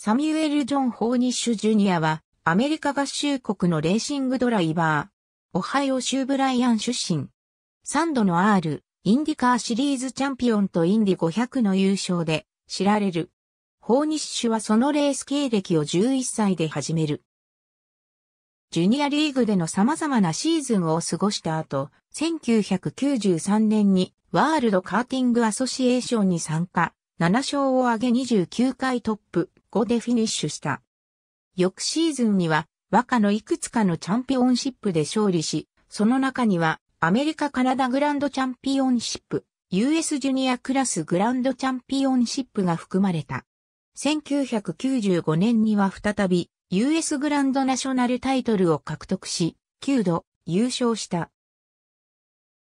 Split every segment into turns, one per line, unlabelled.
サミュエル・ジョン・ホーニッシュ・ジュニアは、アメリカ合衆国のレーシングドライバー、オハイオ州ブライアン出身。3度の R、インディカーシリーズチャンピオンとインディ500の優勝で知られる。ホーニッシュはそのレース経歴を11歳で始める。ジュニアリーグでの様々なシーズンを過ごした後、1993年にワールドカーティングアソシエーションに参加、7勝を挙げ29回トップ、5でフィニッシュした。翌シーズンには和歌のいくつかのチャンピオンシップで勝利し、その中にはアメリカカナダグランドチャンピオンシップ、US ジュニアクラスグランドチャンピオンシップが含まれた。1995年には再び US グランドナショナルタイトルを獲得し、9度優勝した。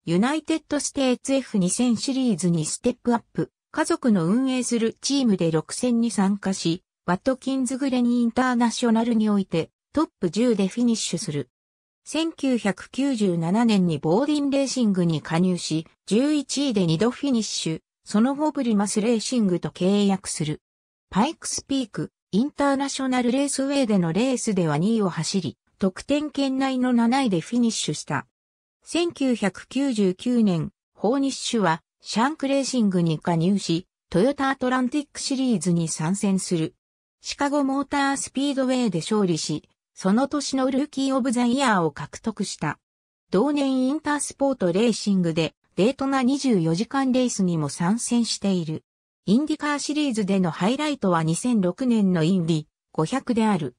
ユナイテッドステーツ F2000 シリーズにステップアップ、家族の運営するチームで6戦に参加し、ワットキンズグレニインターナショナルにおいてトップ10でフィニッシュする。1997年にボーディンレーシングに加入し、11位で2度フィニッシュ、その後ブリマスレーシングと契約する。パイクスピーク、インターナショナルレースウェイでのレースでは2位を走り、得点圏内の7位でフィニッシュした。1999年、ホーニッシュはシャンクレーシングに加入し、トヨタアトランティックシリーズに参戦する。シカゴモータースピードウェイで勝利し、その年のルーキー・オブ・ザ・イヤーを獲得した。同年インタースポートレーシングで、デートな24時間レースにも参戦している。インディカーシリーズでのハイライトは2006年のインディ500である。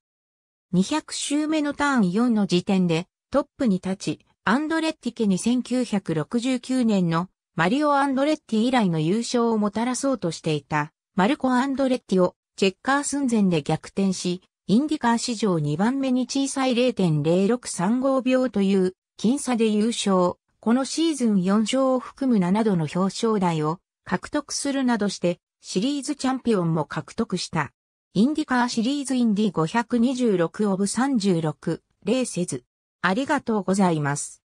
200周目のターン4の時点でトップに立ち、アンドレッティ家に1969年のマリオ・アンドレッティ以来の優勝をもたらそうとしていたマルコ・アンドレッティをチェッカー寸前で逆転し、インディカー史上2番目に小さい0.0635秒という、僅差で優勝。このシーズン4勝を含む7度の表彰台を獲得するなどして、シリーズチャンピオンも獲得した。インディカーシリーズインディ526オブ36、例せず。ありがとうございます。